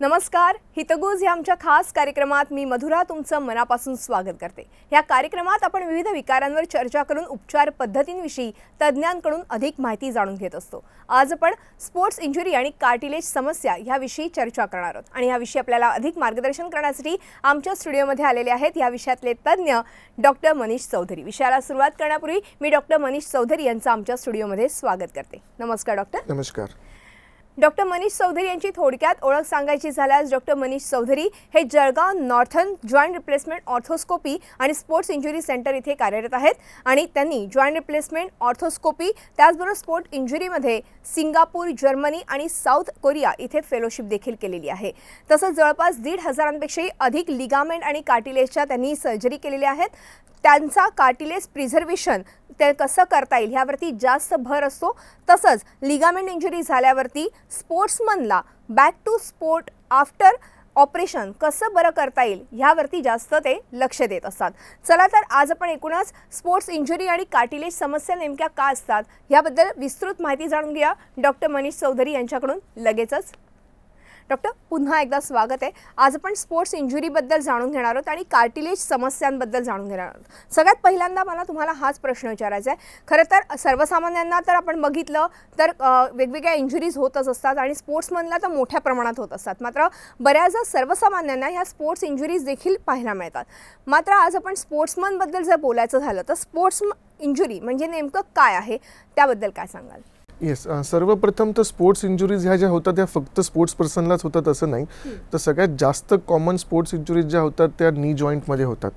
नमस्कार हितगुज या आमच्या खास कार्यक्रमात मी मधुरा तुमचं मनापासून स्वागत करते या कार्यक्रमात आपण विविध विकारांवर चर्चा करून उपचार पद्धतींविषयी तज्ज्ञांकडून अधिक माहिती जाणून घेत असतो आज आपण स्पोर्ट्स इंजुरी आणि कार्टिलेज समस्या ह्याविषयी चर्चा करणार आहोत आणि ह्याविषयी आपल्याला अधिक मार्गदर्शन करण्यासाठी आमच्या स्टुडिओमध्ये आलेले आहेत या विषयातले तज्ज्ञ डॉक्टर मनीष चौधरी विषयाला सुरुवात करण्यापूर्वी मी डॉक्टर मनीष चौधरी यांचं आमच्या स्टुडिओमध्ये स्वागत करते नमस्कार डॉक्टर नमस्कार डॉक्टर मनीष चौधरी यांची थोडक्यात ओळख सांगायची झाल्यास डॉक्टर मनीष चौधरी हे Jalgaon northern joint replacement arthroscopy आणि स्पोर्ट्स इंजुरी सेंटर इथे कार्यरत आहेत आणि त्यांनी जॉईंट रिप्लेसमेंट ऑर्थोस्कोपी त्याचबरोबर स्पोर्ट इंजुरीमध्ये सिंगापूर जर्मनी आणि साऊथ कोरिया इथे फेलोशिप देखील केलेली आहे तसंच जवळपास दीड हजारांपेक्षाही अधिक लिगामेंट आणि कार्टिलेजच्या त्यांनी सर्जरी केलेल्या आहेत त्यांचा कार्टिलेज प्रिझर्वेशन ते कसं करता येईल ह्यावरती जास्त भर असतो तसंच लिगामेंट इंजुरी झाल्यावरती स्पोर्ट्समनला back to sport after operation कसं बरं करता येईल ह्यावरती जास्त ते लक्ष देत असतात चला तर आज आपण एकूणच स्पोर्ट्स इंजुरी आणि कार्टिलेज समस्या नेमक्या का असतात ह्याबद्दल विस्तृत माहिती जाणून घ्या डॉक्टर मनीष चौधरी यांच्याकडून लगेचच डॉक्टर पुन्हा एकदा स्वागत आहे आज आपण स्पोर्ट्स इंजुरीबद्दल जाणून घेणार आहोत आणि कार्टिलेज समस्यांबद्दल जाणून घेणार आहोत सगळ्यात पहिल्यांदा मला तुम्हाला हाच प्रश्न विचारायचा आहे खरं तर सर्वसामान्यांना तर आपण बघितलं तर वेगवेगळ्या इंजुरीज होतच असतात आणि स्पोर्ट्समनला तर मोठ्या प्रमाणात होत असतात मात्र बऱ्याचदा सर्वसामान्यांना ह्या स्पोर्ट्स इंजुरीज देखील पाहायला मिळतात मात्र आज आपण स्पोर्ट्समनबद्दल जर बोलायचं झालं तर स्पोर्ट्स इंजुरी म्हणजे नेमकं काय आहे त्याबद्दल काय सांगाल येस सर्वप्रथम तर स्पोर्ट्स इंजुरीज ह्या ज्या होतात त्या फक्त स्पोर्ट्स पर्सनलाच होतात असं नाही तर सगळ्यात जास्त कॉमन स्पोर्ट्स इंजुरीज ज्या होतात त्या नी जॉईंटमध्ये होतात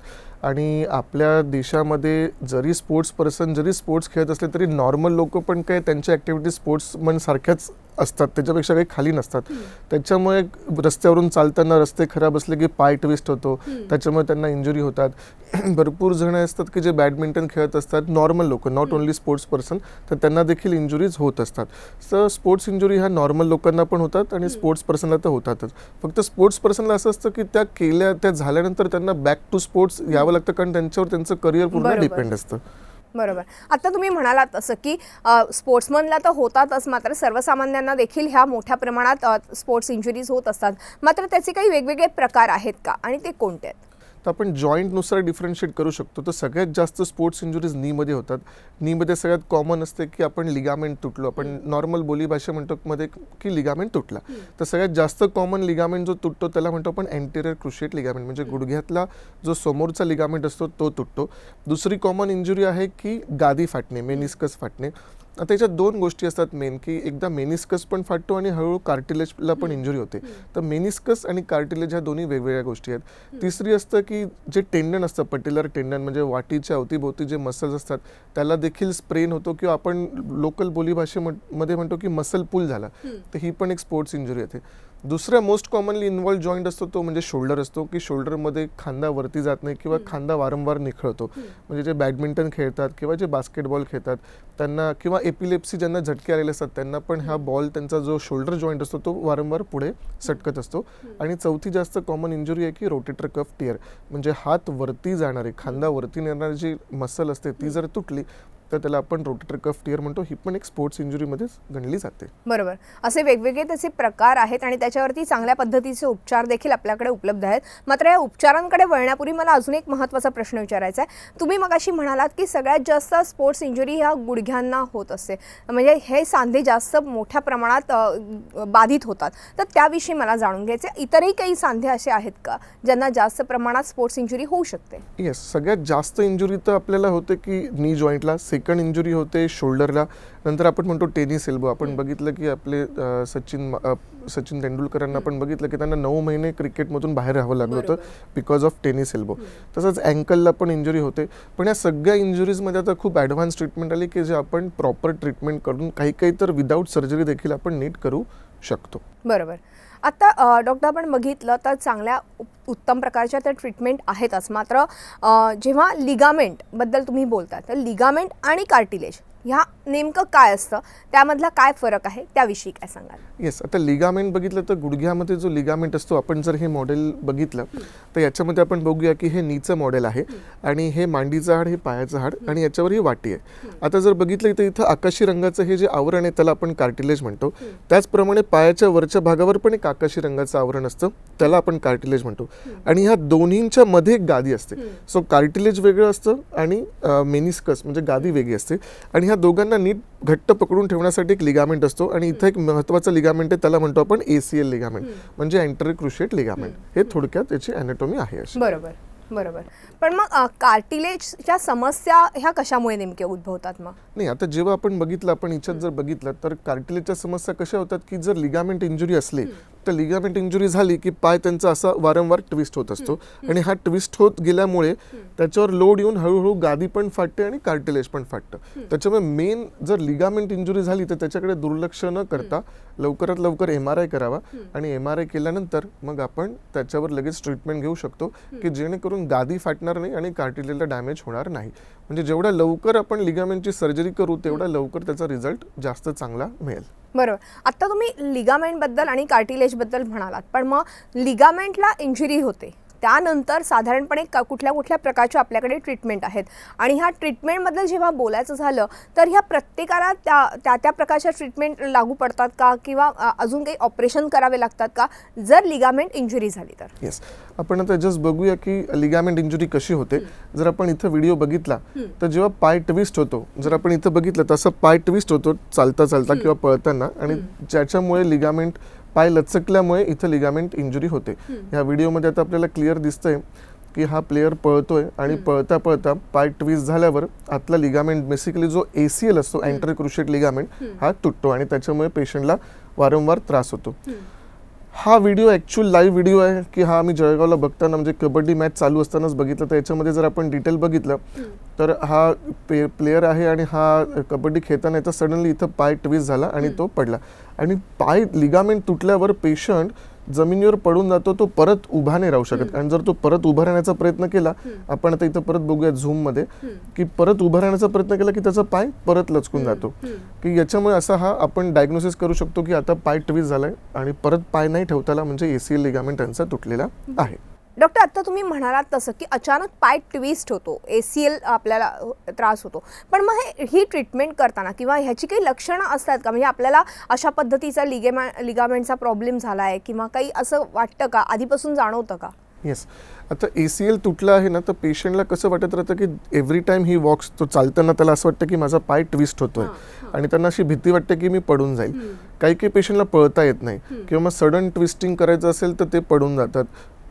आणि आपल्या देशामध्ये जरी स्पोर्ट्स पर्सन जरी स्पोर्ट्स खेळत असले तरी नॉर्मल लोक पण काय त्यांच्या ॲक्टिव्हिटीज स्पोर्ट्समनसारख्याच असतात त्याच्यापेक्षा काही खाली नसतात त्याच्यामुळे रस्त्यावरून चालताना रस्ते खराब असले की पाय ट्विस्ट होतो त्याच्यामुळे त्यांना इंजुरी होतात भरपूर जण असतात की जे बॅडमिंटन खेळत असतात नॉर्मल लोक नॉट ओन्ली स्पोर्ट्स पर्सन तर त्यांना देखील इंजुरीज होत असतात तर स्पोर्ट्स इंजुरी ह्या नॉर्मल लोकांना पण होतात आणि स्पोर्ट्स पर्सनला तर होतातच फक्त स्पोर्ट्स पर्सनला असं असतं की त्या केल्या त्या झाल्यानंतर त्यांना बॅक टू स्पोर्ट्स यावं लागतं कारण त्यांच्यावर त्यांचं करिअर पूर्ण डिपेंड असतं बरोबर आता तुम्ही म्हणालात तसं की स्पोर्ट्समनला तर होतातच मात्र सर्वसामान्यांना देखील ह्या मोठ्या प्रमाणात स्पोर्ट्स इंजुरीज होत असतात मात्र त्याचे काही वेगवेगळे प्रकार आहेत का आणि ते कोणते आहेत तर आपण जॉईंटनुसार डिफरन्शिएट करू शकतो तर सगळ्यात जास्त स्पोर्ट्स इंजुरीज नीमध्ये होतात नीमध्ये सगळ्यात कॉमन असते की आपण लिगामेंट तुटलो आपण नॉर्मल बोलीभाषा म्हणतो मध्ये की लिगामेंट तुटला तर सगळ्यात जास्त कॉमन लिगामेंट जो तुटतो त्याला म्हणतो आपण अँटेरियर क्रुशिएट लिगामेंट म्हणजे गुडघ्यातला जो समोरचा लिगामेंट असतो तो तुटतो दुसरी कॉमन इंजुरी आहे की गादी फाटणे मेनिस्कस फाटणे आता त्याच्यात दोन गोष्टी असतात मेन की एकदा मेनिस्कस पण फाटतो आणि हळूहळू कार्टिलेजला पण इंजुरी होते तर मेनिस्कस आणि कार्टिलेज ह्या दोन्ही वेगवेगळ्या गोष्टी आहेत तिसरी असतं की जे टेंडन असतं पर्टिक्युलर टेंडन म्हणजे वाटीच्या अवतीभोवती जे मसल्स असतात त्याला देखील स्प्रेन होतो किंवा आपण लोकल बोलीभाषेमध्ये म्हणतो की मसल पूल झाला तर ही पण एक स्पोर्ट्स इंजुरी येते दुसरा मोस्ट कॉमनली इन्वॉल्व जॉईंट असतो तो म्हणजे शोल्डर असतो की शोल्डरमध्ये खांदा वरती जात नाही किंवा खांदा वारंवार निखळतो म्हणजे जे बॅडमिंटन खेळतात किंवा जे बास्केटबॉल खेळतात त्यांना किंवा एपिलेप्सी ज्यांना झटके आलेले असतात त्यांना पण हा बॉल त्यांचा जो शोल्डर जॉईंट असतो तो वारंवार पुढे सटकत असतो आणि चौथी जास्त कॉमन इंजुरी आहे की रोटेटर कफ टिअर म्हणजे हात वरती जाणारे खांदा वरती नेणारी जी मसल असते ती जर तुटली तर त्याला आपण रोटेटर कफ टिअर म्हणतो ही पण एक स्पोर्ट्स इंजुरीमध्येच गणली जाते बरोबर असे वेगवेगळे त्याचे प्रकार आहेत आणि त्याच्यावरती चांगल्या पद्धतीचे उपचार देखील आपल्याकडे उपलब्ध आहेत मात्र या उपचारांकडे वळण्यापूर्वी मला अजून एक महत्त्वाचा प्रश्न विचारायचा आहे तुम्ही मग अशी म्हणालात की सगळ्यात जास्त स्पोर्ट्स इंजुरी ह्या गुडघ्यांना होत असते म्हणजे हे सांधे जास्त मोठ्या प्रमाणात बाधित होतात तर त्याविषयी मला जाणून घ्यायचे इतरही काही सांधे असे आहेत का ज्यांना जास्त प्रमाणात स्पोर्ट्स इंजुरी होऊ शकते येस सगळ्यात जास्त इंजुरी तर आपल्याला होते की नी जॉईंटला सेकंड इंजुरी होते शोल्डरला नंतर आपण म्हणतो टेनिस एल्बो आपण बघितलं की आपले सचिन सचिन तेंडुलकरांना आपण बघितलं की त्यांना नऊ महिने क्रिकेटमधून बाहेर राहावं लागलं होतं बिकॉज ऑफ टेनिस एल्बो तसंच अँकलला पण इंजुरी होते पण या सगळ्या इंजुरीजमध्ये आता खूप ॲडव्हान्स ट्रीटमेंट आली की जे आपण प्रॉपर ट्रीटमेंट करून काही काही तर विदाऊट सर्जरी देखील आपण नीट करू शकतो बरोबर आता डॉक्टर आपण बघितलं तर चांगल्या उत्तम प्रकारच्या त्या ट्रीटमेंट आहेतच मात्र जेव्हा लिगामेंटबद्दल तुम्ही बोलता तर लिगामेंट आणि कार्टिलेज ह्या नेमकं काय असतं त्यामधला काय फरक आहे त्याविषयी काय सांगाल येस आता लिगामेंट बघितलं तर गुडघ्यामध्ये जो लिगामेंट असतो आपण जर हे मॉडेल बघितलं तर याच्यामध्ये आपण बघूया की हे नीचं मॉडेल आहे आणि हे मांडीचं हाड हे पायाचं हाड आणि याच्यावर ही वाटी आहे आता जर बघितलं तर इथं आकाशी रंगाचं हे जे आवरण आहे त्याला आपण कार्टिलेज म्हणतो त्याचप्रमाणे पायाच्या वरच्या भागावर पण एक आकाशी रंगाचं आवरण असतं त्याला आपण कार्टिलेज म्हणतो आणि ह्या दोन्हींच्या मध्ये एक गादी असते सो कार्टिलेज वेगळं असतं आणि मेनिस्कस म्हणजे गादी वेगळी असते आणि ह्या दोघांना नीट घट्ट पकडून ठेवण्यासाठी एक लिगामेंट असतो आणि इथं एक महत्त्वाचं लिगामेंट आहे त्याला म्हणतो आपण एसीएल लिगामेंट म्हणजे अँटरक्रुशिएट लिगामेंट हे थोडक्यात त्याची अनॅटॉमी आहे बरोबर बरोबर पण मग कार्टिलेजच्या समस्या ह्या कशामुळे नेमक्या उद्भवतात मग नाही आता जेव्हा आपण बघितलं आपण याच्यात जर बघितलं तर कार्टिलेजच्या समस्या कशा होतात की जर लिगामेंट इंजुरी असले तर लिगामेंट इंजुरी झाली की पाय त्यांचा असा वारंवार ट्विस्ट होत असतो आणि हा ट्विस्ट होत गेल्यामुळे त्याच्यावर लोड येऊन हळूहळू गादी पण फाटते आणि कार्टिलेज पण फाटतं त्याच्यामुळे मेन जर लिगामेंट इंजुरी झाली तर त्याच्याकडे दुर्लक्ष न करता लवकरात लवकर एम आर आय करावा आणि एम आर आय केल्यानंतर मग आपण त्याच्यावर लगेच ट्रीटमेंट घेऊ शकतो की जेणेकरून गादी फाटणं फाटणार नाही आणि कार्टिलेला डॅमेज होणार नाही म्हणजे जेवढ्या लवकर आपण लिगामेंटची सर्जरी करू तेवढा लवकर त्याचा रिझल्ट जास्त चांगला मिळेल बरोबर आता तुम्ही लिगामेंट बद्दल आणि कार्टिलेज बद्दल म्हणालात पण मग लिगामेंटला इंजुरी होते त्यानंतर साधारणपणे का कुठल्या कुठल्या प्रकारच्या आपल्याकडे ट्रीटमेंट आहेत आणि ह्या ट्रीटमेंटबद्दल जेव्हा बोलायचं झालं तर ह्या प्रत्येकाला त्या त्या त्या प्रकारच्या ट्रीटमेंट लागू पडतात का किंवा अजून काही ऑपरेशन करावे लागतात का जर लिगामेंट इंजुरी झाली तर येस आपण आता जस्ट बघूया की लिगामेंट इंजुरी कशी होते जर आपण इथं व्हिडिओ बघितला तर जेव्हा पाय ट्विस्ट होतो जर आपण इथं बघितलं तसं पाय ट्विस्ट होतो चालता चालता किंवा पळताना आणि ज्याच्यामुळे लिगामेंट पाय लचकल्यामुळे इथं लिगामेंट इंजुरी होते ह्या व्हिडिओमध्ये आता आपल्याला क्लिअर दिसतंय की हा प्लेअर पळतोय आणि पळता पळता पाय ट्विस्ट झाल्यावर आतला लिगामेंट बेसिकली जो एसीएल असतो अँटर क्रुशेट लिगामेंट हा तुटतो आणि त्याच्यामुळे पेशंटला वारंवार त्रास होतो हा व्हिडिओ ॲक्च्युअल लाईव्ह व्हिडिओ आहे की हा आम्ही जळगावला बघताना म्हणजे कबड्डी मॅच चालू असतानाच बघितलं तर याच्यामध्ये जर आपण डिटेल बघितलं तर हा पे प्लेयर आहे आणि हा कबड्डी खेळताना याचा सडनली इथं पाय ट्विस्ट झाला आणि तो पडला आणि पाय लिगामेंट तुटल्यावर पेशंट जमिनीवर पडून जातो तो परत उभा नाही राहू शकत आणि जर तो परत उभा राहण्याचा प्रयत्न केला आपण आता इथं परत बघूया झूम मध्ये की परत उभा राहण्याचा प्रयत्न केला की त्याचा पाय परत लचकून जातो की याच्यामुळे असा हा आपण डायग्नोसिस करू शकतो की आता पाय ट्विस्ट झालाय आणि परत पाय नाही ठेवताला म्हणजे एसीएल लिगामेंट त्यांचा तुटलेला आहे डॉक्टर आता तुम्ही म्हणालात तसं की अचानक पाय ट्विस्ट होतो ए सी एल आपल्याला त्रास होतो पण मग हे ही ट्रीटमेंट करताना किंवा ह्याची काही लक्षणं असतात का म्हणजे आपल्याला अशा पद्धतीचा लिगेमा लिगामेंटचा प्रॉब्लेम झाला आहे किंवा काही असं वाटतं का आधीपासून जाणवतं का येस आता ए सी एल तुटलं आहे ना तर पेशंटला कसं वाटत राहतं की एव्हरी टाईम ही वॉक्स तो चालताना त्याला असं वाटतं की माझा पाय ट्विस्ट होतोय आणि त्यांना अशी भीती वाटते की मी पडून जाईल काही काही पेशंटला पळता येत नाही किंवा मग सडन ट्विस्टिंग करायचं असेल तर ते पडून जातात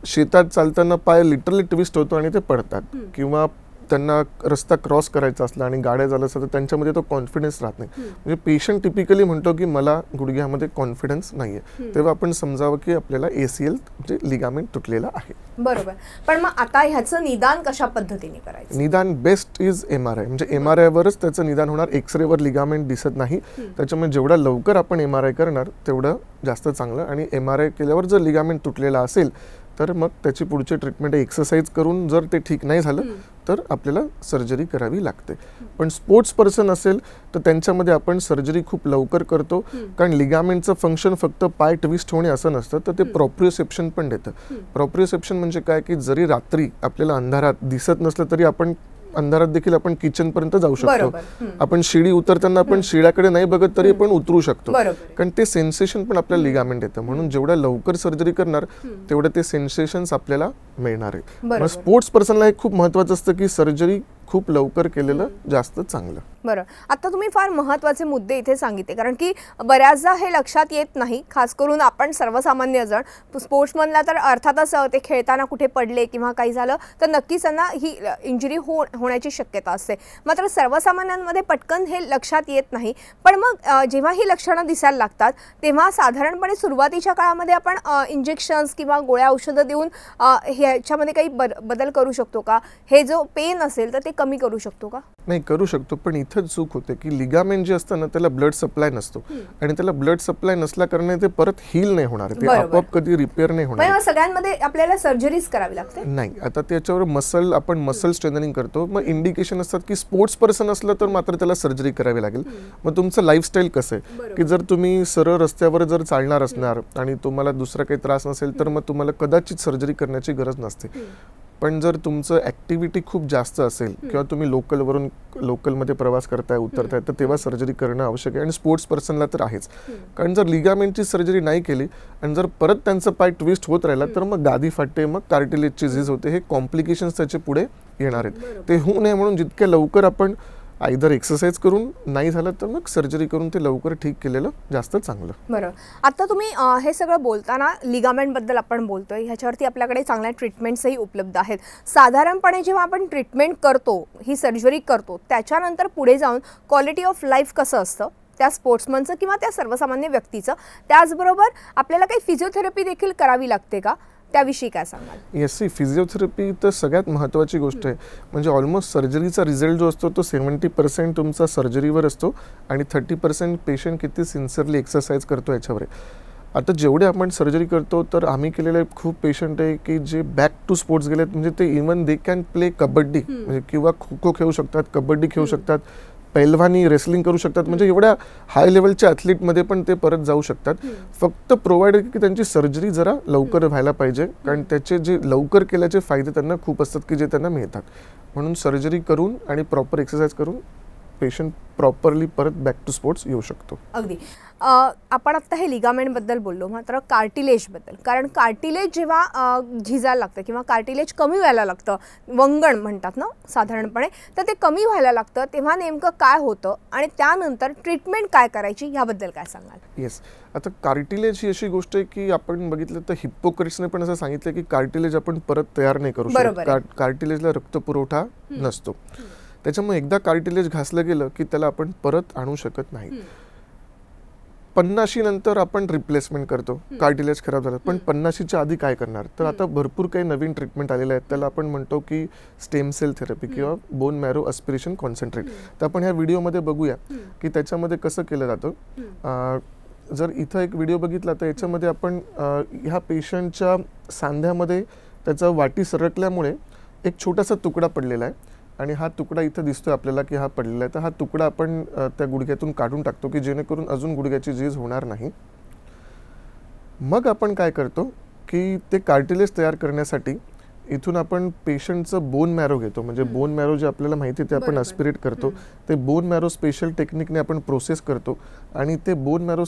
शेतात चालताना पाय लिटरली ट्विस्ट होतो आणि ते पडतात किंवा त्यांना रस्ता क्रॉस करायचा असला आणि गाड्या झाल्या असतात तर त्यांच्यामध्ये तो कॉन्फिडन्स राहत नाही म्हणजे पेशंट टिपिकली म्हणतो की मला गुडघ्यामध्ये कॉन्फिडन्स नाहीये तेव्हा आपण समजावं की आपल्याला एसीएल म्हणजे लिगामेंट तुटलेला आहे बरोबर पण मग आता ह्याचं निदान कशा पद्धतीने करायचं निदान best is M R I म्हणजे एम आर वरच त्याचं निदान होणार एक्स वर लिगामेंट दिसत नाही त्याच्यामुळे जेवढा लवकर आपण एम आर आय करणार तेवढं जास्त चांगलं आणि एम आर आय केल्यावर जर लिगामेंट तुटलेला असेल तर मग त्याची पुढची ट्रीटमेंट एक्सरसाइज करून जर ते ठीक नाही झालं तर आपल्याला सर्जरी करावी लागते पण स्पोर्ट्स पर्सन असेल तर त्यांच्यामध्ये आपण सर्जरी खूप लवकर करतो कारण लिगामेंटचं फंक्शन फक्त पाय ट्विस्ट होणे असं नसतं तर ते प्रॉप्रिओसेप्शन पण देतं प्रॉप्रिओसेप्शन म्हणजे काय की जरी रात्री आपल्याला अंधारात दिसत नसलं तरी आपण अंधारात देखील आपण किचन पर्यंत जाऊ शकतो आपण शिडी उतरताना आपण शिळाकडे नाही बघत तरी आपण उतरू शकतो कारण ते सेन्सेशन पण आपल्याला लिगामेंट येतं म्हणून जेवढ्या लवकर सर्जरी करणार तेवढं ते सेन्सेशन आपल्याला मिळणार आहे स्पोर्ट्स पर्सनला हे खूप महत्वाचं असतं की सर्जरी खूप लवकर केलेलं जास्त चांगलं बरं आता तुम्ही फार महत्त्वाचे मुद्दे इथे सांगितले कारण की बऱ्याचदा हे लक्षात येत नाही खास करून आपण सर्वसामान्य जण स्पोर्ट्समनला तर अर्थातच ते खेळताना कुठे पडले किंवा काही झालं तर नक्कीच त्यांना ही इंजुरी हो होण्याची शक्यता असते मात्र सर्वसामान्यांमध्ये पटकन हे लक्षात येत नाही पण मग जेव्हा ही लक्षणं दिसायला लागतात तेव्हा साधारणपणे सुरुवातीच्या काळामध्ये आपण इंजेक्शन्स किंवा गोळ्या औषधं देऊन ह्याच्यामध्ये काही बदल करू शकतो का हे जो पेन असेल तर ते कमी करू शकतो का नाही करू शकतो पण इथं चूक होते की लिगामेंट जे असतं ना त्याला ब्लड सप्लाय नसतो आणि त्याला ब्लड सप्लाय नसल्या कारण ते परत हिल नाही होणार ते आपोआप कधी रिपेअर नाही होणार सगळ्यांमध्ये आपल्याला सर्जरीज करावी लागते नाही आता त्याच्यावर मसल आपण मसल स्ट्रेंथनिंग करतो मग इंडिकेशन असतात की स्पोर्ट्स पर्सन असलं तर मात्र त्याला सर्जरी करावी लागेल मग तुमचं लाईफस्टाईल कसं आहे की जर तुम्ही सरळ रस्त्यावर जर चालणार असणार आणि तुम्हाला दुसरा काही त्रास नसेल तर मग तुम्हाला कदाचित सर्जरी करण्याची गरज नसते पण जर तुमचं ॲक्टिव्हिटी खूप जास्त असेल किंवा तुम्ही लोकलवरून लोकलमध्ये प्रवास करताय उतरताय तर तेव्हा सर्जरी करणं आवश्यक आहे आणि स्पोर्ट्स पर्सनला तर आहेच कारण जर लिगामेंटची सर्जरी नाही केली आणि जर परत त्यांचं पाय ट्विस्ट होत राहिला तर मग गादी फाटते मग कार्टिलेजची झीज होते हे कॉम्प्लिकेशन्स त्याचे पुढे येणार आहेत ते होऊ नये म्हणून जितक्या लवकर आपण आयदर एक्सरसाइज करून नाही झालं तर मग सर्जरी करून ते लवकर ठीक केलेलं जास्त चांगलं बरं आता तुम्ही हे सगळं बोलताना लिगामेंटबद्दल आपण बोलतोय ह्याच्यावरती आपल्याकडे चांगल्या ट्रीटमेंट्सही उपलब्ध आहेत साधारणपणे जेव्हा आपण ट्रीटमेंट करतो ही सर्जरी करतो त्याच्यानंतर पुढे जाऊन क्वालिटी ऑफ लाईफ कसं असतं त्या स्पोर्ट्समनचं किंवा त्या सर्वसामान्य व्यक्तीचं त्याचबरोबर आपल्याला काही फिजिओथेरपी देखील करावी लागते का त्याविषयी काय सांगाल येस सी फिजिओथेरपी तर सगळ्यात महत्त्वाची गोष्ट आहे म्हणजे ऑलमोस्ट सर्जरीचा रिझल्ट जो असतो तो सेवन्टी पर्सेंट तुमचा सर्जरीवर असतो आणि थर्टी पर्सेंट पेशंट किती सिन्सिअरली एक्सरसाइज करतो याच्यावर आता जेवढे आपण सर्जरी करतो तर आम्ही केलेले खूप पेशंट आहे की जे बॅक टू स्पोर्ट्स गेलेत म्हणजे ते even they can play kabaddi म्हणजे किंवा खो खो खेळू शकतात कबड्डी खेळू शकतात पैलवानी रेसलिंग करू शकतात म्हणजे एवढ्या हाय लेवलच्या ॲथलीटमध्ये पण ते परत जाऊ शकतात फक्त प्रोव्हाइड की त्यांची सर्जरी जरा लवकर व्हायला पाहिजे कारण त्याचे जे लवकर केल्याचे फायदे त्यांना खूप असतात की जे त्यांना मिळतात म्हणून सर्जरी करून आणि प्रॉपर एक्सरसाइज करून पेशंट प्रॉपरली परत बॅक टू स्पोर्ट्स येऊ शकतो अगदी आपण आत्ता हे लिगामेंट बद्दल बोललो मात्र बद्दल कारण कार्टिलेज जेव्हा झिजायला लागतं किंवा कार्टिलेज कमी व्हायला लागतं वंगण म्हणतात ना साधारणपणे तर ते कमी व्हायला लागतं तेव्हा नेमकं काय होतं आणि त्यानंतर ट्रीटमेंट काय करायची ह्याबद्दल काय सांगाल येस आता कार्टिलेज ही अशी गोष्ट आहे की आपण बघितलं तर हिप्पोक्रिट्सने पण असं सांगितलं की कार्टिलेज आपण परत तयार नाही करू शकत कार्टिलेजला रक्तपुरवठा नसतो त्याच्यामुळे एकदा कार्टिलेज घासलं गेलं की त्याला आपण परत आणू शकत नाही पन्नाशी नंतर आपण रिप्लेसमेंट करतो कार्टिलेज खराब झालं पण पन्नाशीच्या आधी काय करणार तर आता भरपूर काही नवीन ट्रीटमेंट आलेले आहेत त्याला आपण म्हणतो की स्टेम सेल थेरपी किंवा बोन मॅरो अस्पिरेशन कॉन्सन्ट्रेट तर आपण ह्या व्हिडिओमध्ये बघूया की त्याच्यामध्ये कसं केलं जातं जर इथं एक व्हिडिओ बघितला तर याच्यामध्ये आपण ह्या पेशंटच्या सांध्यामध्ये त्याचा वाटी सरकल्यामुळे एक छोटासा तुकडा पडलेला आहे आणि हा तुकडा इथं दिसतोय आपल्याला की हा पडलेला आहे तर हा तुकडा आपण त्या गुडघ्यातून काढून टाकतो की जेणेकरून अजून गुडघ्याची झीज होणार नाही मग आपण काय करतो की ते कार्टिलेज तयार करण्यासाठी इथून आपण पेशंटचं बोन मॅरो घेतो म्हणजे बोन मॅरो जे आपल्याला माहिती आहे ते आपण अस्पिरेट करतो ते बोन मॅरो स्पेशल टेक्निकने आपण प्रोसेस करतो आणि ते बोन मॅरो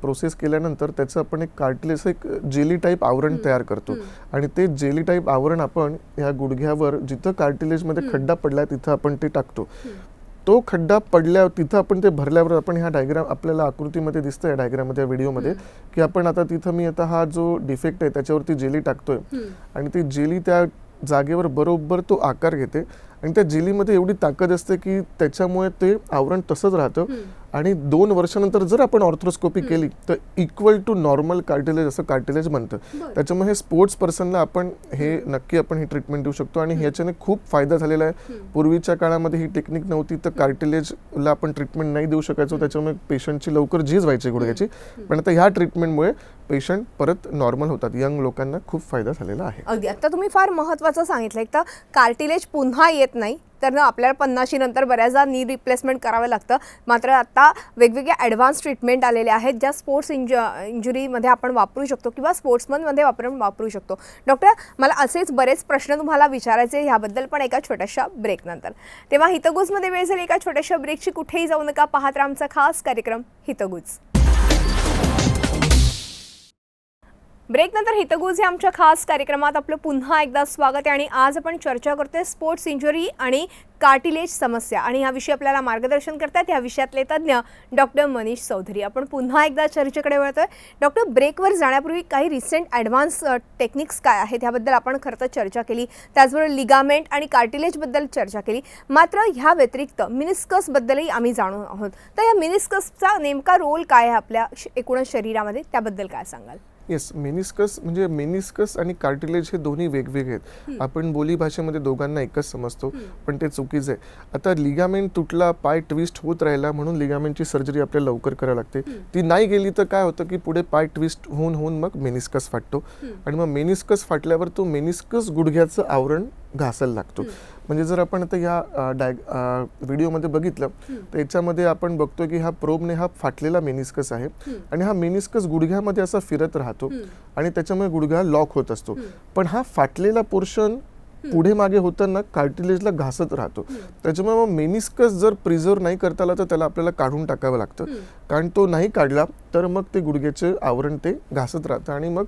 प्रोसेस केल्यानंतर त्याचं आपण एक कार्टलेस एक जेली टाईप आवरण तयार करतो आणि ते जेली टाईप आवरण आपण ह्या गुडघ्यावर जिथं कार्टिलेजमध्ये खड्डा पडलाय तिथं आपण ते टाकतो तो खड्डा पडल्यावर तिथं आपण ते भरल्यावर आपण ह्या डायग्राम आपल्याला आकृतीमध्ये दिसतं आहे डायग्राममध्ये व्हिडिओमध्ये की आपण आता तिथं मी आता हा जो डिफेक्ट आहे त्याच्यावरती जेली टाकतोय आणि ती जेली त्या जागेवर बरोबर तो आकार घेते आणि त्या जेलीमध्ये एवढी ताकद असते की त्याच्यामुळे ते आवरण तसंच राहतं आणि दोन वर्षानंतर जर आपण ऑर्थ्रोस्कोपी केली तर इक्वल टू नॉर्मल कार्टिलेज असं कार्टिलेज म्हणतं त्याच्यामुळे हे स्पोर्ट्स पर्सनला आपण हे नक्की आपण ही ट्रीटमेंट देऊ शकतो आणि ह्याच्याने खूप फायदा झालेला आहे पूर्वीच्या काळामध्ये ही टेक्निक नव्हती तर कार्टिलेजला आपण ट्रीटमेंट नाही देऊ शकायचो त्याच्यामुळे पेशंटची लवकर झीज व्हायची गुडघ्याची पण आता ह्या ट्रीटमेंटमुळे पेशंट परत नॉर्मल होतात यंग लोकांना खूप फायदा झालेला आहे अगदी आता तुम्ही फार महत्वाचं सांगितलं एक तर कार्टिलेज पुन्हा येत नाही तर ना आपल्याला पन्नाशी नंतर बऱ्याचदा नी रिप्लेसमेंट करावं लागतं मात्र आता वेगवेगळ्या ॲडव्हान्स ट्रीटमेंट आलेल्या आहेत ज्या स्पोर्ट्स इंज इंजुरीमध्ये आपण वापरू शकतो किंवा स्पोर्ट्समनमध्ये वापरून वापरू शकतो डॉक्टर मला असेच बरेच प्रश्न तुम्हाला विचारायचे ह्याबद्दल पण एका छोट्याशा ब्रेकनंतर तेव्हा हितगुजमध्ये वेळ झाली एका छोट्याशा ब्रेकची कुठेही जाऊ नका पाहत आमचा खास कार्यक्रम हितगुज ब्रेकनंतर हितगुज या आमच्या खास कार्यक्रमात आपलं पुन्हा एकदा स्वागत आहे आणि आज आपण चर्चा करतोय स्पोर्ट्स इंजुरी आणि कार्टिलेज समस्या आणि विषयी आपल्याला मार्गदर्शन करतात या विषयातले तज्ज्ञ डॉक्टर मनीष चौधरी आपण पुन्हा एकदा चर्चेकडे वळतोय डॉक्टर ब्रेकवर जाण्यापूर्वी काही रिसेंट ॲडव्हान्स टेक्निक्स काय आहेत ह्याबद्दल आपण खरं तर चर्चा केली त्याचबरोबर लिगामेंट आणि कार्टिलेजबद्दल चर्चा केली मात्र ह्या व्यतिरिक्त मिनिस्कसबद्दलही आम्ही जाणून आहोत तर या मिनिस्कसचा नेमका रोल काय आहे आपल्या एकूणच शरीरामध्ये त्याबद्दल काय सांगाल येस मेनिस्कस म्हणजे मेनिस्कस आणि कार्टिलेज हे दोन्ही वेगवेगळे आहेत आपण बोली भाषेमध्ये दोघांना एकच समजतो पण ते चुकीचं आहे आता लिगामेंट तुटला पाय ट्विस्ट होत राहिला म्हणून लिगामेंटची सर्जरी आपल्याला लवकर करावी लागते ती नाही गेली तर काय होतं की पुढे पाय ट्विस्ट होऊन होऊन मग मेनिस्कस फाटतो आणि मग मेनिस्कस फाटल्यावर तो मेनिस्कस गुडघ्याचं आवरण घासायला लागतो म्हणजे जर आपण आता ह्या डायग व्हिडिओमध्ये बघितलं तर याच्यामध्ये आपण बघतो की हा प्रोबने हा फाटलेला मेनिस्कस आहे आणि हा मेनिस्कस गुडघ्यामध्ये असा फिरत राहतो आणि त्याच्यामुळे गुडघ्या लॉक होत असतो पण हा फाटलेला पोर्शन पुढे मागे होताना कार्टिलेजला घासत राहतो त्याच्यामुळे मग मेनिस्कस जर प्रिझर्व नाही करता आला तर त्याला आपल्याला काढून टाकावं लागतं कारण तो नाही काढला तर मग ते गुडघ्याचे आवरण ते घासत राहतं आणि मग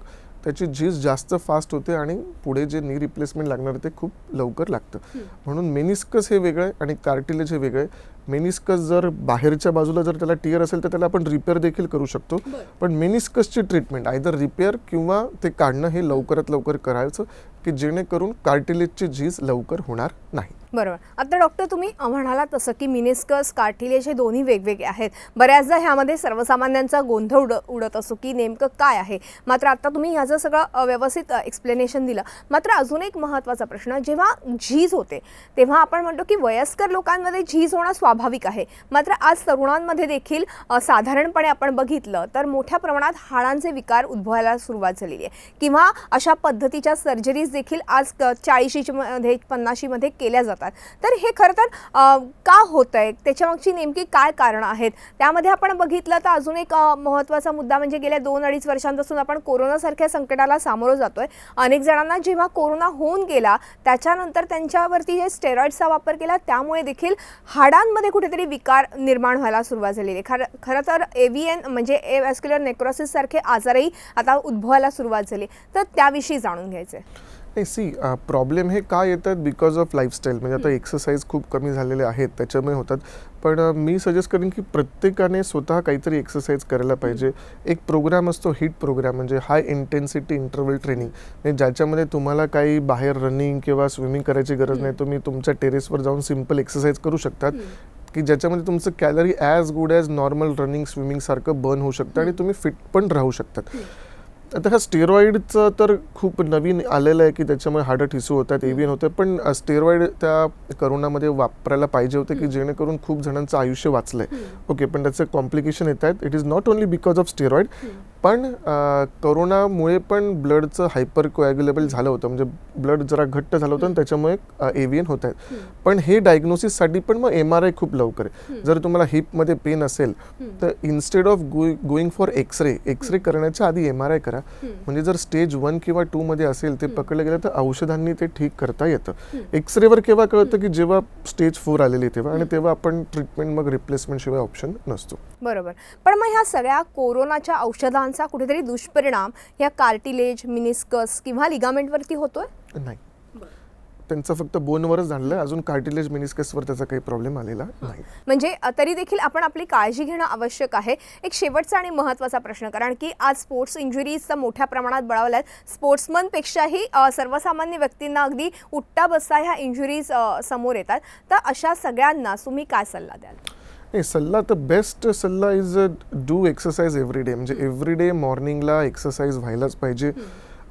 त्याची झीज जास्त फास्ट होते आणि पुढे जे नी रिप्लेसमेंट लागणार ते खूप लवकर लागतं म्हणून मेनिस्कस हे वेगळं आहे आणि कार्टिलेज हे वेगळं आहे मेनिस्कस जर बाहेरच्या बाजूला जर त्याला टिअर असेल तर त्याला आपण रिपेअर देखील करू शकतो पण मेनिस्कसची ट्रीटमेंट आयदर रिपेअर किंवा ते काढणं हे लवकरात लवकर करायचं की जेणेकरून कार्टिलेजची झीज लवकर होणार नाही बरोबर आता डॉक्टर तुम्ही म्हणाला तसं की मिनिस्कस कार्टिलेज हे दोन्ही वेगवेगळे आहेत बऱ्याचदा ह्यामध्ये सर्वसामान्यांचा गोंधळ उड उडत असो की नेमकं काय आहे मात्र आता तुम्ही ह्याचं सगळं व्यवस्थित एक्सप्लेनेशन दिलं मात्र अजून एक महत्त्वाचा प्रश्न जेव्हा झीज होते तेव्हा आपण म्हणतो की वयस्कर लोकांमध्ये झीज होणं स्वाभाविक आहे मात्र आज तरुणांमध्ये देखील साधारणपणे आपण बघितलं तर मोठ्या प्रमाणात हाडांचे विकार उद्भवायला सुरुवात झालेली आहे किंवा अशा पद्धतीच्या सर्जरीज देखील आज चाळीशीमध्ये पन्नाशीमध्ये केल्या जातात जातात तर हे खरं तर का होत आहे त्याच्यामागची नेमकी काय कारणं आहेत त्यामध्ये आपण बघितलं तर अजून एक महत्त्वाचा मुद्दा म्हणजे गेल्या दोन अडीच वर्षांपासून आपण कोरोनासारख्या संकटाला सामोरं जातो अनेक जणांना जेव्हा कोरोना होऊन गेला त्याच्यानंतर त्यांच्यावरती हे स्टेरॉइडचा वापर केला त्यामुळे देखील हाडांमध्ये कुठेतरी विकार निर्माण व्हायला सुरुवात झालेली खरं खरं तर एव्हीएन म्हणजे एव्हॅस्क्युलर नेक्रोसिससारखे आजारही आता उद्भवायला सुरुवात झाली तर त्याविषयी जाणून घ्यायचं नाही सी प्रॉब्लेम हे का येतात बिकॉज ऑफ लाईफस्टाईल म्हणजे आता एक्सरसाइज खूप कमी झालेले आहेत त्याच्यामुळे होतात पण मी सजेस्ट करेन की प्रत्येकाने स्वतः काहीतरी एक्सरसाइज करायला पाहिजे एक प्रोग्राम असतो हिट प्रोग्राम म्हणजे हाय इंटेन्सिटी इंटरवल ट्रेनिंग म्हणजे ज्याच्यामध्ये तुम्हाला काही बाहेर रनिंग किंवा स्विमिंग करायची गरज नाही तुम्ही तुमच्या टेरेसवर जाऊन सिम्पल एक्सरसाइज करू शकतात की ज्याच्यामध्ये तुमचं calorie as good as normal running स्विमिंगसारखं बर्न होऊ शकतं आणि तुम्ही फिट पण राहू शकतात आता हा स्टेरॉईडचं तर खूप नवीन आलेलं आहे की त्याच्यामुळे हार्ट ठिसू होतात एव्हियन होतं पण स्टेरॉईड त्या करोनामध्ये वापरायला पाहिजे होते की जेणेकरून खूप जणांचं आयुष्य वाचलं ओके पण त्याचं कॉम्प्लिकेशन येत आहेत it is not only because of steroid पण करोनामुळे पण ब्लडचं हायपर कोॲग्युलेबल झालं होतं म्हणजे ब्लड जरा घट्ट झालं होतं आणि त्याच्यामुळे एव्हीएन होत आहेत पण हे डायग्नोसिससाठी पण मग एम आर आय खूप लवकर आहे जर तुम्हाला हिपमध्ये पेन असेल तर instead of go going for X-ray X-ray करण्याच्या आधी एम आर आय करा म्हणजे जर स्टेज वन किंवा टूमध्ये असेल ते पकडलं गेलं तर औषधांनी ते ठीक करता येतं एक्सरेवर केव्हा कळतं की जेव्हा स्टेज फोर आलेली तेव्हा आणि तेव्हा आपण ट्रीटमेंट मग रिप्लेसमेंटशिवाय ऑप्शन नसतो बरोबर पण मग ह्या सगळ्या कोरोनाच्या औषधांचा कुठेतरी दुष्परिणाम ह्या कार्टिलेज मिनिस्कस किंवा लिगामेंटवरती होतोय नाही त्यांचं फक्त बोनवरच झालं अजून कार्टिलेज मिनिस्कसवर त्याचा काही प्रॉब्लेम आलेला नाही म्हणजे तरी देखील आपण आपली काळजी घेणं आवश्यक आहे एक शेवटचा आणि महत्त्वाचा प्रश्न कारण की आज स्पोर्ट्स इंजुरीज मोठ्या प्रमाणात बळावल्या आहेत स्पोर्ट्समनपेक्षाही सर्वसामान्य व्यक्तींना अगदी उट्टा बसता ह्या इंजुरीज समोर येतात तर अशा सगळ्यांना तुम्ही काय सल्ला द्याल नाही सल्ला तर बेस्ट सल्ला is do exercise every day म्हणजे एव्हरी डे मॉर्निंगला एक्सरसाइज व्हायलाच पाहिजे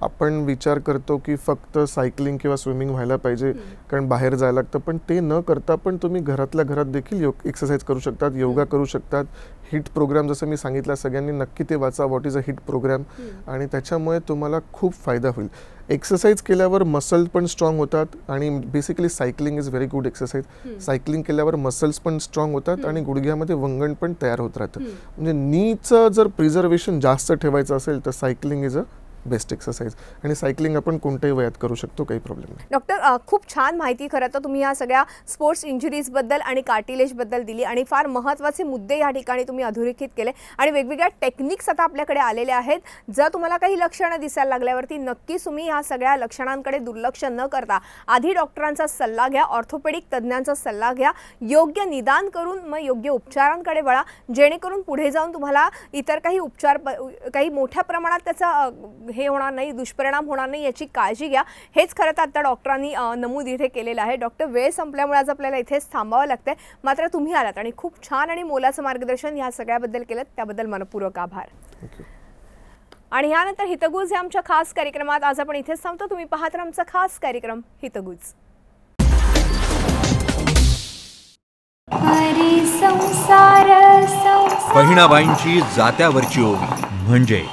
आपण विचार करतो की फक्त सायकलिंग किंवा स्विमिंग व्हायला पाहिजे कारण बाहेर जायला लागतं पण ते न करता पण तुम्ही घरातल्या घरात देखील योग एक्सरसाइज करू शकतात योगा करू शकतात हिट प्रोग्राम जसं मी सांगितलं सगळ्यांनी नक्की ते वाचा what is a HIIT programme आणि त्याच्यामुळे तुम्हाला खूप फायदा होईल एक्सरसाइज केल्यावर मसल पण स्ट्रॉंग होतात आणि basically cycling is very good exercise cycling केल्यावर मसल्स पण स्ट्रॉंग होतात आणि गुडघ्यामध्ये वंगण पण तयार होत राहतं म्हणजे नीचं जर प्रिझर्वेशन जास्त ठेवायचं असेल तर cycling is a best exercise आणि सायकलिंग आपण कोणत्याही वयात करू शकतो काही प्रॉब्लेम नाही डॉक्टर खूप छान माहिती खरं तर तुम्ही या सगळ्या स्पोर्ट्स इंजुरीजबद्दल आणि कार्टिलेजबद्दल दिली आणि फार महत्त्वाचे मुद्दे या ठिकाणी तुम्ही अधोरेखित केले आणि वेगवेगळ्या टेक्निक्स आता आपल्याकडे आलेले आहेत जर तुम्हाला काही लक्षणं दिसायला लागल्यावरती नक्कीच तुम्ही या सगळ्या लक्षणांकडे दुर्लक्ष न करता आधी डॉक्टरांचा सल्ला घ्या ऑर्थोपेडिक तज्ज्ञांचा सल्ला घ्या योग्य निदान करून मग योग्य उपचारांकडे वळा जेणेकरून पुढे जाऊन तुम्हाला इतर काही उपचार काही मोठ्या प्रमाणात त्याचा हे होणार नाही दुष्परिणाम होणार नाही याची काळजी घ्या हेच खरं तर आता डॉक्टरांनी नमूद इथे केलेलं आहे डॉक्टर वेळ संपल्यामुळे आज आपल्याला इथेच थांबावं लागतंय मात्र तुम्ही आलात आणि खूप छान आणि मोलाचं मार्गदर्शन ह्या सगळ्याबद्दल केलं त्याबद्दल मनपूर्वक आभार आणि ह्यानंतर हितगुज या आमच्या खास कार्यक्रमात आज आपण इथेच थांबतो तुम्ही पाहत राहा आमचा खास कार्यक्रम हितगुज बहिणाबाईंची जात्यावरची ओवी म्हणजे